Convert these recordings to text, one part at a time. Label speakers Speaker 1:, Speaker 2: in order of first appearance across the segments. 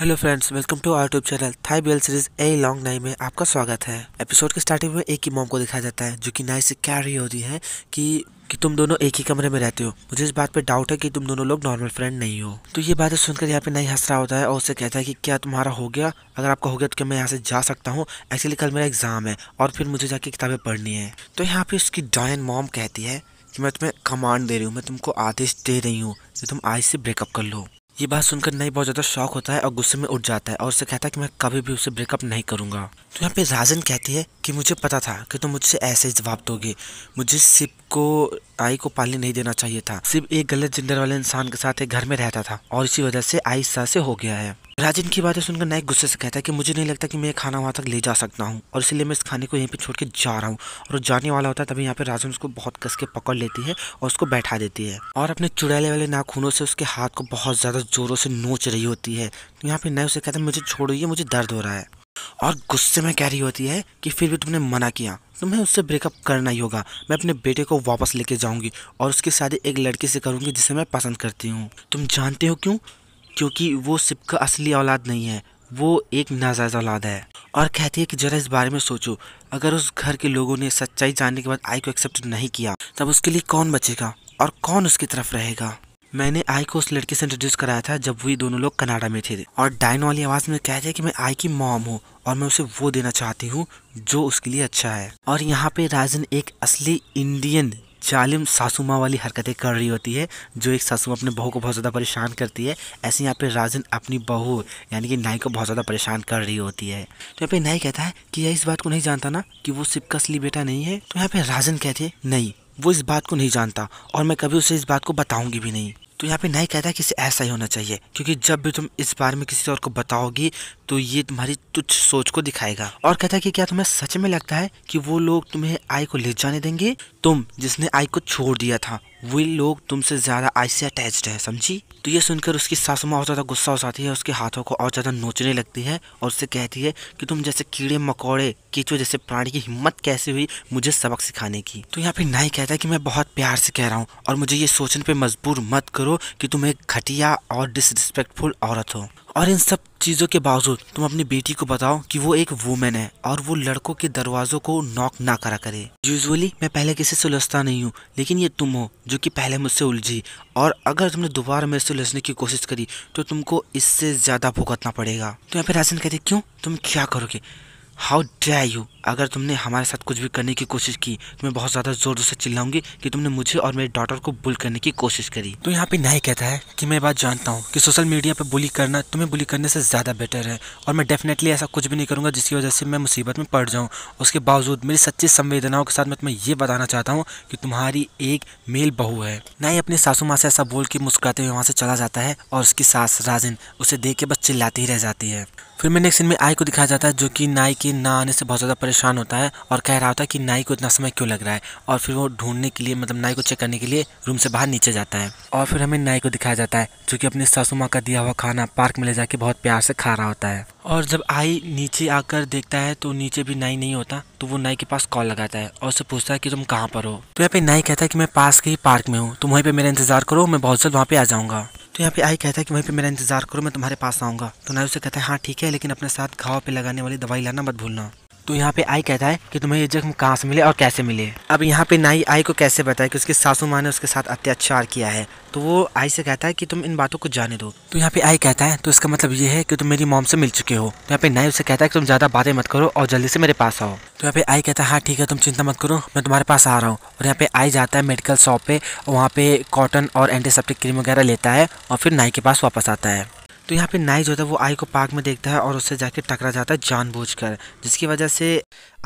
Speaker 1: hello friends welcome to our tube channel Thai bell series a long नाई में आपका स्वागत है एपिसोड के स्टार्टिंग में एक ही मॉम को दिखाया जाता है जो कि नाई से कह रही होती है कि कि तुम दोनों एक ही कमरे में रहते हो मुझे इस बात पे डाउट है कि तुम दोनों लोग नॉर्मल फ्रेंड नहीं हो तो ये बातें सुनकर यहाँ पे नहीं हंस रहा होता है और उसे कहता है कि क्या तुम्हारा हो गया अगर आपका हो गया तो क्या मैं यहाँ से जा सकता हूँ एक्चुअली कल मेरा एग्जाम है और फिर मुझे जाके किताबें पढ़नी है तो यहाँ पे उसकी डॉयन मॉम कहती है कि मैं तुम्हें कमांड दे रही हूँ मैं तुमको आदेश दे रही हूँ कि तुम आज से ब्रेकअप कर लो ये बात सुनकर नई बहुत ज़्यादा शौक होता है और गुस्से में उठ जाता है और उसे कहता है कि मैं कभी भी उसे ब्रेकअप नहीं करूँगा तो यहाँ पे राजन कहती है कि मुझे पता था कि तुम तो मुझसे ऐसे जवाब दोगे मुझे सिप को आई को पाली नहीं देना चाहिए था सिर्फ एक गलत जेंडर वाले इंसान के साथ घर में रहता था और इसी वजह से आई से हो गया है राजन की बातें सुनकर नायक गुस्से से कहता है कि मुझे नहीं लगता कि मैं खाना वहाँ तक ले जा सकता हूँ और इसलिए मैं इस खाने को यहीं पे छोड़ के जा रहा हूँ और जाने वाला होता है तभी यहाँ पे राजन उसको बहुत कस के पकड़ लेती है और उसको बैठा देती है और अपने चुड़ैले वाले नाखूनों से उसके हाथ को बहुत ज़्यादा जोरों से नोच रही होती है तो यहाँ पे नए उसे कहता है मुझे छोड़िए मुझे दर्द हो रहा है और गुस्से में कह रही होती है कि फिर भी तुमने मना किया तुम्हें उससे ब्रेकअप करना ही होगा मैं अपने बेटे को वापस लेके जाऊंगी और उसकी शादी एक लड़की से करूंगी जिसे मैं पसंद करती हूँ तुम जानते हो क्यों क्योंकि वो सिप का असली औलाद नहीं है वो एक नाजायज़ औलाद है और कहती है कि ज़रा इस बारे में सोचो अगर उस घर के लोगों ने सच्चाई जानने के बाद आई को एक्सेप्ट नहीं किया तब उसके लिए कौन बचेगा और कौन उसकी तरफ रहेगा मैंने आई को उस लड़की से इंट्रोड्यूस कराया था जब वे दोनों लोग कनाडा में थे और डायन वाली आवाज़ में कहते हैं कि मैं आई की मॉम हूँ और मैं उसे वो देना चाहती हूँ जो उसके लिए अच्छा है और यहाँ पे राजन एक असली इंडियन जालिम सासूमा वाली हरकतें कर रही होती है जो एक सासू अपने बहू को बहुत ज़्यादा परेशान करती है ऐसे यहाँ पे राजन अपनी बहू यानी कि नाई को बहुत ज़्यादा परेशान कर रही होती है तो यहाँ पे नाई कहता है कि यह इस बात को नहीं जानता ना कि वो सिप का असली बेटा नहीं है तो यहाँ पे राजन कहते हैं नहीं वो इस बात को नहीं जानता और मैं कभी उसे इस बात को बताऊंगी भी नहीं तो यहाँ पे नहीं कहता कि इसे ऐसा ही होना चाहिए क्योंकि जब भी तुम इस बारे में किसी और को बताओगी तो ये तुम्हारी तुच्छ सोच को दिखाएगा और कहता है कि क्या तुम्हें सच में लगता है कि वो लोग तुम्हें आई को ले जाने देंगे तुम जिसने आई को छोड़ दिया था वे लोग तुमसे ज़्यादा से अटैच्ड है समझी तो ये सुनकर उसकी सासू माँ और ज़्यादा गुस्सा हो जाती है उसके हाथों को और ज़्यादा नोचने लगती है और उससे कहती है कि तुम जैसे कीड़े मकोड़े कीचो जैसे प्राणी की हिम्मत कैसे हुई मुझे सबक सिखाने की तो यहाँ पे नाई कहता है कि मैं बहुत प्यार से कह रहा हूँ और मुझे ये सोचने पर मजबूर मत करो कि तुम एक घटिया और डिसरिस्पेक्टफुल औरत हो और इन सब चीज़ों के बावजूद तुम अपनी बेटी को बताओ कि वो एक वूमेन है और वो लड़कों के दरवाजों को नॉक ना करा करे यूजुअली मैं पहले किसी से उलझता नहीं हूँ लेकिन ये तुम हो जो कि पहले मुझसे उलझी और अगर तुमने दोबारा मेरे से उलझने की कोशिश करी तो तुमको इससे ज़्यादा भुगतना पड़ेगा तो यहाँ पर राजन कहते क्यों तुम क्या करोगे हाउ डे यू अगर तुमने हमारे साथ कुछ भी करने की कोशिश की तो मैं बहुत ज़्यादा ज़ोर से चिल्लाऊंगी कि तुमने मुझे और मेरे डॉटर को बुल करने की कोशिश करी तो यहाँ पे नहीं कहता है कि मैं बात जानता हूँ कि सोशल मीडिया पे बुली करना तुम्हें बुली करने से ज़्यादा बेटर है और मैं डेफिनेटली ऐसा कुछ भी नहीं करूँगा जिसकी वजह से मैं मुसीबत में पड़ जाऊँ उसके बावजूद मेरी सच्ची संवेदनाओं के साथ मैं तुम्हें ये बताना चाहता हूँ कि तुम्हारी एक मेल बहू है न ही अपने सासू माँ से ऐसा बोल के मुस्कुराते हुए वहाँ से चला जाता है और उसकी सास राजन उसे देख के बस चिल्लाती ही रह जाती है फिर में नेक्स्ट में आई को दिखाया जाता है जो कि नाई के ना आने से बहुत ज़्यादा परेशान होता है और कह रहा होता है कि नाई को इतना समय क्यों लग रहा है और फिर वो ढूंढने के लिए मतलब नाई को चेक करने के लिए रूम से बाहर नीचे जाता है और फिर हमें नाई को दिखाया जाता है जो कि अपने सासू माँ का दिया हुआ खाना पार्क में ले जाके बहुत प्यार से खा रहा होता है और जब आई नीचे आकर देखता है तो नीचे भी नाई नहीं होता तो वो नाई के पास कॉल लगाता है और उससे पूछता है कि तुम कहाँ पर हो तो यहाँ पे नाई कहता है कि मैं पास के ही पार्क में हूँ तुम वहीं पर मेरा इंतजार करो मैं बहुत जल्द वहाँ पे आ जाऊँगा तो यहाँ पे आई कहता है कि वहीं पे मेरा इंतज़ार करो मैं तुम्हारे पास आऊँगा तो नायू से कहता है हाँ ठीक है लेकिन अपने साथ घाव पे लगाने वाली दवाई लाना मत भूलना तो यहाँ पे आई कहता है कि तुम्हें ये जख्म कहाँ से मिले और कैसे मिले अब यहाँ पे नाई आई को कैसे बताए कि उसकी सासू माँ ने उसके साथ अत्याचार किया है तो वो आई से कहता है कि तुम इन बातों को जाने दो तो यहाँ पे आई कहता है तो इसका मतलब ये है कि तुम मेरी मॉम से मिल चुके हो तो यहाँ पे नाई उसे कहता है कि तुम ज़्यादा बातें मत करो और जल्दी से मेरे पास आओ तो यहाँ पे आई कहता है हाँ ठीक है तुम चिंता मत करो मैं तुम्हारे पास आ रहा हूँ और यहाँ पे आई जाता है मेडिकल शॉप पे वहाँ पे कॉटन और एंटीसेप्टिक क्रीम वगैरह लेता है और फिर नाई के पास वापस आता है तो यहाँ पे नाई जो होता है वो आई को पार्क में देखता है और उससे जाके टकरा जाता है जानबूझकर जिसकी वजह से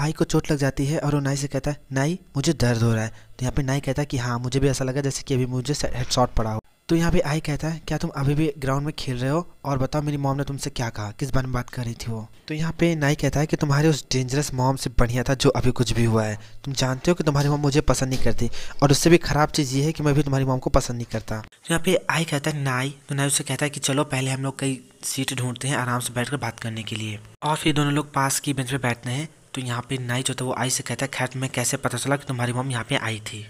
Speaker 1: आई को चोट लग जाती है और वो नाई से कहता है नाई मुझे दर्द हो रहा है तो यहाँ पे नाई कहता है कि हाँ मुझे भी ऐसा लगा जैसे कि अभी मुझे हेड पड़ा हो तो यहाँ पे आई कहता है क्या तुम अभी भी ग्राउंड में खेल रहे हो और बताओ मेरी मॉम ने तुमसे क्या कहा किस बारे में बात कर रही थी वो तो यहाँ पे नाई कहता है कि तुम्हारे उस डेंजरस मॉम से बढ़िया था जो अभी कुछ भी हुआ है तुम जानते हो कि तुम्हारी मॉम मुझे पसंद नहीं करती और उससे भी खराब चीज़ ये है कि मैं भी तुम्हारी मॉम को पसंद नहीं करता तो यहाँ पे आई कहता है नाई तो नाई उससे कहता है कि चलो पहले हम लोग कई सीट ढूंढते हैं आराम से बैठ बात करने के लिए और फिर दोनों लोग पास की बेंच पे बैठते हैं तो यहाँ पे नाई जो था वो आई से कहता है खैर तुम्हें कैसे पता चला कि तुम्हारी मॉम यहाँ पे आई थी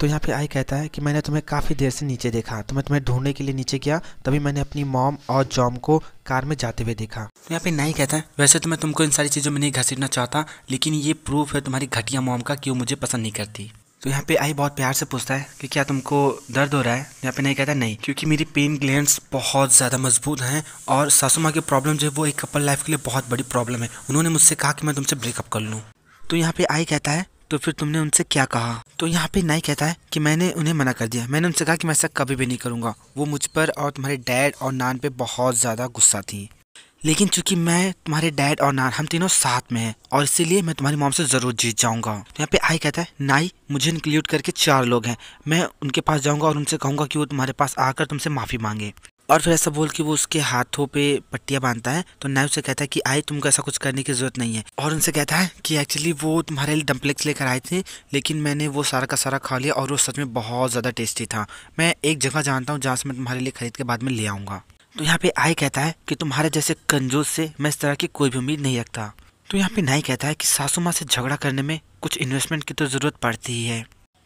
Speaker 1: तो यहाँ पे आई कहता है कि मैंने तुम्हें काफ़ी देर से नीचे देखा तो मैं तुम्हें ढूंढने के लिए नीचे गया तभी मैंने अपनी मॉम और जॉम को कार में जाते हुए देखा तो यहाँ पे नहीं कहता है वैसे तो मैं तुमको इन सारी चीज़ों में नहीं घसीटना चाहता लेकिन ये प्रूफ है तुम्हारी घटिया मॉम का कि वो मुझे पसंद नहीं करती तो यहाँ पे आई बहुत प्यार से पूछता है कि क्या तुमको दर्द हो रहा है तो यहाँ पे नहीं कहता नहीं क्योंकि मेरी पेन ग्लैंड्स बहुत ज़्यादा मजबूत हैं और सासू माँ की प्रॉब्लम जो है वो एक कपल लाइफ के लिए बहुत बड़ी प्रॉब्लम है उन्होंने मुझसे कहा कि मैं तुमसे ब्रेकअप कर लूँ तो यहाँ पे आई कहता है तो फिर तुमने उनसे क्या कहा तो यहाँ पे नाई कहता है कि मैंने उन्हें मना कर दिया मैंने उनसे कहा कि मैं ऐसा कभी भी नहीं करूँगा वो मुझ पर और तुम्हारे डैड और नान पे बहुत ज़्यादा गुस्सा थी लेकिन चूंकि मैं तुम्हारे डैड और नान हम तीनों साथ में हैं और इसीलिए मैं तुम्हारी मॉम से ज़रूर जीत जाऊंगा तो यहाँ पे आई कहता है नाई मुझे इंक्लूड करके चार लोग हैं मैं उनके पास जाऊंगा और उनसे कहूंगा कि वो तुम्हारे पास आकर तुमसे माफ़ी मांगे और फिर तो ऐसा बोल कि वो उसके हाथों पे पट्टियाँ बांधता है तो नाइव से कहता है कि आई तुमको ऐसा कुछ करने की ज़रूरत नहीं है और उनसे कहता है कि एक्चुअली वो तुम्हारे लिए डम्पलेक्स लेकर आए थे लेकिन मैंने वो सारा का सारा खा लिया और वो सच में बहुत ज़्यादा टेस्टी था मैं एक जगह जानता हूँ जहाँ से मैं तुम्हारे लिए खरीद के बाद में ले आऊँगा तो यहाँ पे आई कहता है कि तुम्हारे जैसे कंजूस से मैं इस तरह की कोई भी उम्मीद नहीं रखता तो यहाँ पे नाई कहता है कि सासू माँ से झगड़ा करने में कुछ इन्वेस्टमेंट की तो ज़रूरत पड़ती ही है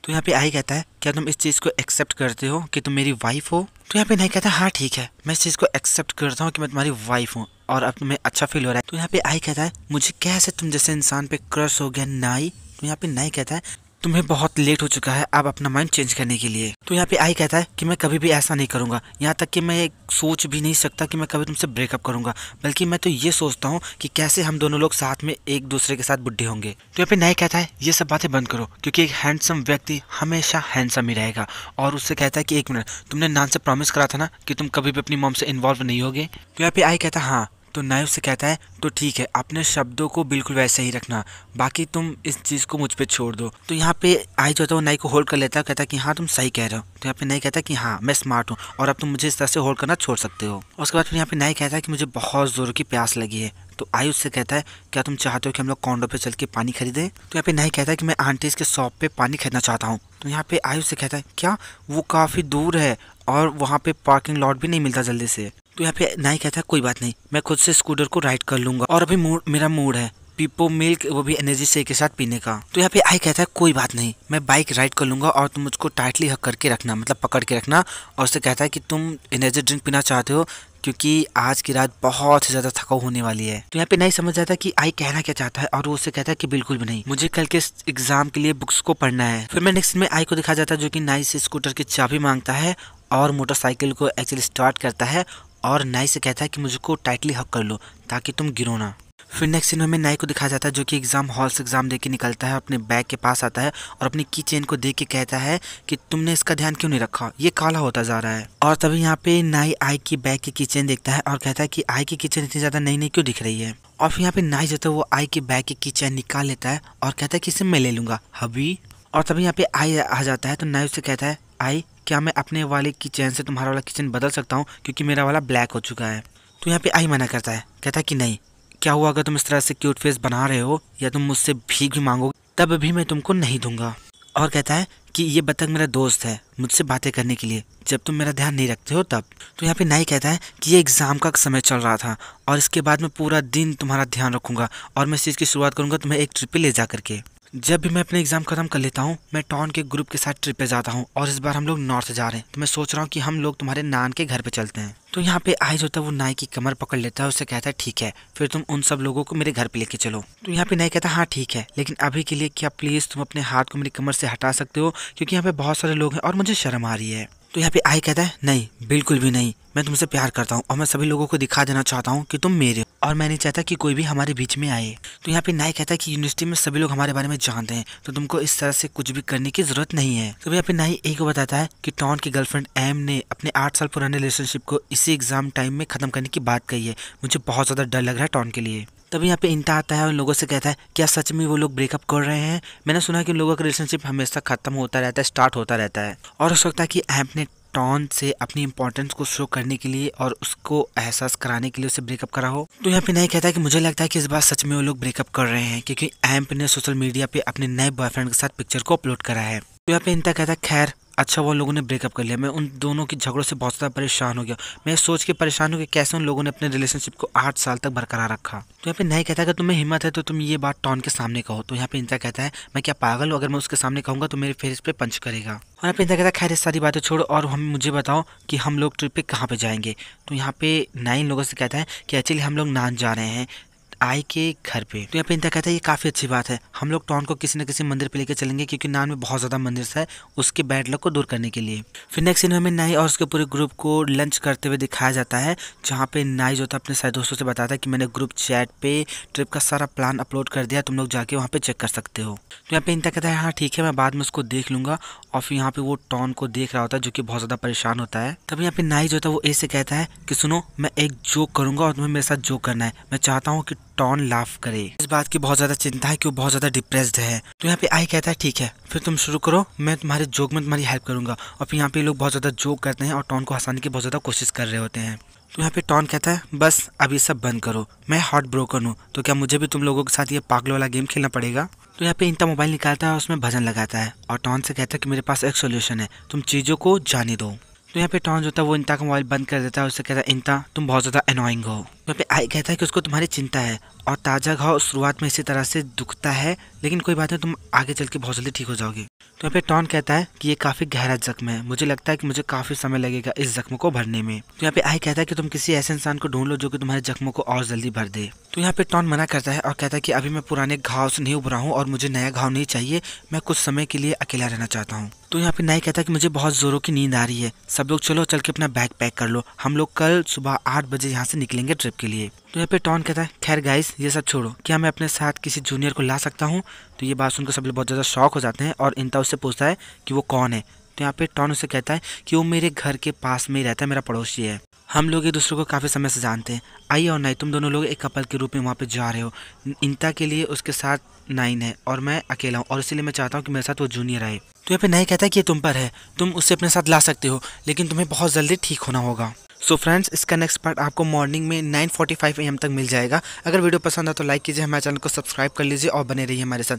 Speaker 1: तो यहाँ पे आई कहता है क्या तुम इस चीज़ को एक्सेप्ट करते हो कि तुम मेरी वाइफ हो तो यहाँ पे नहीं कहता हाँ ठीक है मैं इस चीज़ को एक्सेप्ट करता हूँ कि मैं तुम्हारी वाइफ हूँ और अब तुम्हें अच्छा फील हो रहा है तो यहाँ पे आई कहता है मुझे कैसे तुम जैसे इंसान पे क्रश हो गया नाई तो यहाँ पे नहीं कहता है तुम्हें बहुत लेट हो चुका है अब अपना माइंड चेंज करने के लिए तो यहाँ पे आई कहता है कि मैं कभी भी ऐसा नहीं करूँगा यहाँ तक कि मैं सोच भी नहीं सकता कि मैं कभी तुमसे ब्रेकअप करूँगा बल्कि मैं तो ये सोचता हूँ कि कैसे हम दोनों लोग साथ में एक दूसरे के साथ बुढ़े होंगे तो यहाँ पे नए कहता है ये सब बातें बंद करो क्योंकि एक हैंडसम व्यक्ति हमेशा हैंडसम ही रहेगा और उससे कहता है कि एक मिनट तुमने नान से प्रॉमिस करा था ना कि तुम कभी भी अपनी मॉम से इन्वॉल्व नहीं होगे तो यहाँ पे आई कहता हाँ तो नाई उससे कहता है तो ठीक है अपने शब्दों को बिल्कुल वैसे ही रखना बाकी तुम इस चीज़ को मुझ पर छोड़ दो तो यहाँ पे आई जो होता है वो नाई को होल्ड कर लेता है कहता है कि हाँ तुम सही कह रहे हो तो यहाँ पे नाई कहता है कि हाँ मैं स्मार्ट हूँ और अब तुम मुझे इस तरह से होल्ड करना छोड़ सकते हो उसके बाद फिर यहाँ पे नाई कहता है कि मुझे बहुत जोर की प्यास लगी है तो आयुष से कहता है क्या तुम चाहते हो कि हम लोग कॉन्डो पे चल के पानी खरीदें तो यहाँ पे नहीं कहता है कि मैं आंटीज के शॉप पे पानी खरीदना चाहता हूँ तो यहाँ पे आयुष से कहता है क्या वो काफ़ी दूर है और वहाँ पे पार्किंग लॉट भी नहीं मिलता जल्दी से तो यहाँ पे नाई कहता है कोई बात नहीं मैं खुद से स्कूटर को राइड कर लूंगा और अभी मूड मेरा मूड है पीपो मिल्क वो भी एनर्जी शेक के साथ पीने का तो यहाँ पे आई कहता है कोई बात नहीं मैं बाइक राइड कर लूंगा और तुम मुझको टाइटली हक करके रखना मतलब पकड़ के रखना और उससे कहता है कि तुम एनर्जी ड्रिंक पीना चाहते हो क्योंकि आज की रात बहुत ही ज़्यादा थकाव होने वाली है तो यहाँ पे नहीं समझ जाता कि आई कहना क्या चाहता है और वो उससे कहता है कि बिल्कुल भी नहीं मुझे कल के एग्जाम के लिए बुक्स को पढ़ना है फिर मैं नेक्स्ट में आई को दिखा जाता है जो कि नाई से स्कूटर की चाबी मांगता है और मोटरसाइकिल को एक्चुअली स्टार्ट करता है और नाई से कहता है कि मुझको टाइटली हक कर लो ताकि तुम गिरो ना फिर नेक्स्ट सीन में हमें नाई को दिखाया जाता है जो कि एग्ज़ाम हॉल से एग्ज़ाम देके निकलता है अपने बैग के पास आता है और अपनी की चेन को देख के कहता है कि तुमने इसका ध्यान क्यों नहीं रखा ये काला होता जा रहा है और तभी यहाँ पे नाई आई की बैग की की चेन देखता है और कहता है कि आई की की चेन इतनी ज़्यादा नई नई क्यों दिख रही है और फिर यहाँ पे नाई जो है तो वो आई के बैग की की चेन निकाल लेता है और कहता है कि इसे मैं ले लूंगा हबी और तभी यहाँ पे आई आ जाता है तो नाई उसे कहता है आई क्या मैं अपने वाले किचन से तुम्हारा वाला किचन बदल सकता हूँ क्योंकि मेरा वाला ब्लैक हो चुका है तो यहाँ पे आई मना करता है कहता है कि नहीं क्या हुआ अगर तुम इस तरह से क्यूट फेस बना रहे हो या तुम मुझसे भीख भी मांगो तब भी मैं तुमको नहीं दूंगा और कहता है कि ये बतख मेरा दोस्त है मुझसे बातें करने के लिए जब तुम मेरा ध्यान नहीं रखते हो तब तो यहाँ पे नाई कहता है कि ये एग्ज़ाम का समय चल रहा था और इसके बाद मैं पूरा दिन तुम्हारा ध्यान रखूंगा और मैं इस चीज़ की शुरुआत करूँगा तुम्हें एक ट्रिप पे ले जा करके जब भी मैं अपने एग्ज़ाम ख़त्म कर लेता हूँ मैं टॉन के ग्रुप के साथ ट्रिप पे जाता हूँ और इस बार हम लोग नॉर्थ जा रहे हैं तो मैं सोच रहा हूँ कि हम लोग तुम्हारे नान के घर पे चलते हैं तो यहाँ पे आइज होता है वो नाई की कमर पकड़ लेता है उससे कहता है ठीक है फिर तुम उन सब लोगों को मेरे घर पे लेके चलो तो यहाँ पे नाई कहता है हाँ ठीक है लेकिन अभी के लिए क्या प्लीज़ तुम अपने हाथ को मेरी कमर से हटा सकते हो क्योंकि यहाँ पे बहुत सारे लोग हैं और मुझे शर्म आ रही है तो यहाँ पे आई कहता है नहीं बिल्कुल भी नहीं मैं तुमसे प्यार करता हूँ और मैं सभी लोगों को दिखा देना चाहता हूँ कि तुम मेरे और मैं नहीं चाहता कि कोई भी हमारे बीच में आए तो यहाँ पे नाई कहता है कि यूनिवर्सिटी में सभी लोग हमारे बारे में जानते हैं तो तुमको इस तरह से कुछ भी करने की जरूरत नहीं है तो यहाँ पे नाई एक बताता है कि टॉन की गर्लफ्रेंड एम ने अपने आठ साल पुराने रिलेशनशिप को इसी एग्जाम टाइम में खत्म करने की बात कही है मुझे बहुत ज़्यादा डर लग रहा है टॉन के लिए तभी यहाँ पे इंटा आता है और लोगों से कहता है क्या सच में वो लोग ब्रेकअप कर रहे हैं मैंने सुना कि उन लोगों का रिलेशनशिप हमेशा खत्म होता रहता है स्टार्ट होता रहता है और हो सकता है कि ऐप ने टॉन से अपनी इंपॉर्टेंस को शो करने के लिए और उसको एहसास कराने के लिए उसे ब्रेकअप करा हो तो यहाँ पे नहीं कहता कि मुझे लगता है कि इस बार सच में वो लोग ब्रेकअप कर रहे हैं क्योंकि एम्प ने सोशल मीडिया पे अपने नए बॉयफ्रेंड के साथ पिक्चर को अपलोड करा है तो यहाँ पे इनता कहता है खैर अच्छा वो लोगों ने ब्रेकअप कर लिया मैं उन दोनों के झगड़ों से बहुत ज़्यादा परेशान हो गया मैं सोच के परेशान हूँ कि कैसे उन लोगों ने अपने रिलेशनशिप को आठ साल तक बरकरार रखा तो यहाँ पे नहीं कहता अगर तुम्हें हिम्मत है तो तुम ये बात टॉन के सामने कहो तो यहाँ पे इंदिरा कहता है मैं क्या पागल हूँ अगर मैं उसके सामने कहूँगा तो मेरे फेस पे पंच करेगा और यहाँ पे इंदिरा कहता है खैर सारी बातें छोड़ो और हम मुझे बताओ कि हम लोग ट्रिप पे कहाँ पे जाएंगे तो यहाँ पे नाइन लोगों से कहता है कि एक्चुअली हम लोग नान जा रहे हैं आई के घर पे तो यहाँ पे इनका कहता है ये काफ़ी अच्छी बात है हम लोग टॉन को किसी न किसी मंदिर पे लेके चलेंगे क्योंकि नान में बहुत ज़्यादा मंदिर है उसके बैड लक को दूर करने के लिए फिर नेक्स्ट सीन हमें नाई और उसके पूरे ग्रुप को लंच करते हुए दिखाया जाता है जहाँ पे नाई जो था अपने सारे दोस्तों से बताता है कि मैंने ग्रुप चैट पे ट्रिप का सारा प्लान अपलोड कर दिया तुम लोग जाके वहाँ पे चेक कर सकते हो तो यहाँ पे इनका कहता है हाँ ठीक है मैं बाद में उसको देख लूंगा और फिर यहाँ पे वो टॉन को देख रहा होता है जो की बहुत ज़्यादा परेशान होता है तब यहाँ पे नाई जो था वो ऐसे कहता है कि सुनो मैं एक जोक करूँगा और तुम्हें मेरे साथ जोक करना है मैं चाहता हूँ टॉन लाफ करे इस बात की बहुत ज़्यादा चिंता है कि वो बहुत ज़्यादा डिप्रेस्ड है तो यहाँ पे आई कहता है ठीक है फिर तुम शुरू करो मैं तुम्हारे जोक में तुम्हारी हेल्प करूंगा और फिर यहाँ पे लोग बहुत ज़्यादा जोक करते हैं और टॉन को हंसाने की बहुत ज़्यादा कोशिश कर रहे होते हैं तो यहाँ पे टॉन कहता है बस अभी सब बंद करो मैं हॉट ब्रोकन हूँ तो क्या मुझे भी तुम लोगों के साथ ये पागल वाला गेम खेलना पड़ेगा तो यहाँ पे इनका मोबाइल निकालता है और उसमें भजन लगाता है और टॉन से कहता है कि मेरे पास एक सोल्यूशन है तुम चीज़ों को जाने दो तो यहाँ पे टॉन जो है वो इंता का मोबाइल बंद कर देता है उससे कहता है इंता तुम बहुत ज़्यादा अनोइंग हो तो यहाँ पे आई कहता है कि उसको तुम्हारी चिंता है और ताज़ा घाव शुरुआत में इसी तरह से दुखता है लेकिन कोई बात नहीं तुम आगे चल के बहुत जल्दी ठीक हो जाओगे तो यहाँ पे टॉन कहता है कि ये काफ़ी गहरा जख्म है मुझे लगता है कि मुझे काफ़ी समय लगेगा इस जख्म को भरने में तो यहाँ पे आई कहता है कि तुम किसी ऐसे इंसान को ढूंढ लो जो कि तुम्हारे जख्मों को और जल्दी भर दे तो यहाँ पे टॉन मना करता है और कहता है कि अभी मैं पुराने घाव से नहीं उभरा हूँ और मुझे नया घाव नहीं चाहिए मैं कुछ समय के लिए अकेला रहना चाहता हूँ तो यहाँ पे नाई कहता है कि मुझे बहुत जोरों की नींद आ रही है सब लोग चलो चल के अपना बैग पैक कर लो हम लोग कल सुबह आठ बजे यहाँ से निकलेंगे ट्रिप के लिए तो यहाँ पे टॉन कहता है खैर गाइस ये सब छोड़ो क्या मैं अपने साथ किसी जूनियर को ला सकता हूँ तो ये बात सुनकर सब लोग बहुत ज़्यादा शौक हो जाते हैं और इंता उससे पूछता है कि वो कौन है तो यहाँ पे टॉन उसे कहता है कि वो मेरे घर के पास में ही रहता है मेरा पड़ोसी है हम लोग एक दूसरे को काफ़ी समय से जानते हैं आई और नाई तुम दोनों लोग एक कपल के रूप में वहाँ पे जा रहे हो इंता के लिए उसके साथ नाइन है और मैं अकेला हूँ और इसीलिए मैं चाहता हूँ कि मेरे साथ वो जूनियर आए तो यहाँ पे नहीं कहता है कि ये तुम पर है तुम उसे अपने साथ ला सकते हो लेकिन तुम्हें बहुत जल्दी ठीक होना होगा सो so फ्रेंड्स इसका नेक्स्ट पार्ट आपको मॉर्निंग में 9:45 फोर्टी एम तक मिल जाएगा अगर वीडियो पसंद है तो लाइक कीजिए हमारे चैनल को सब्सक्राइब कर लीजिए और बने रहिए हमारे साथ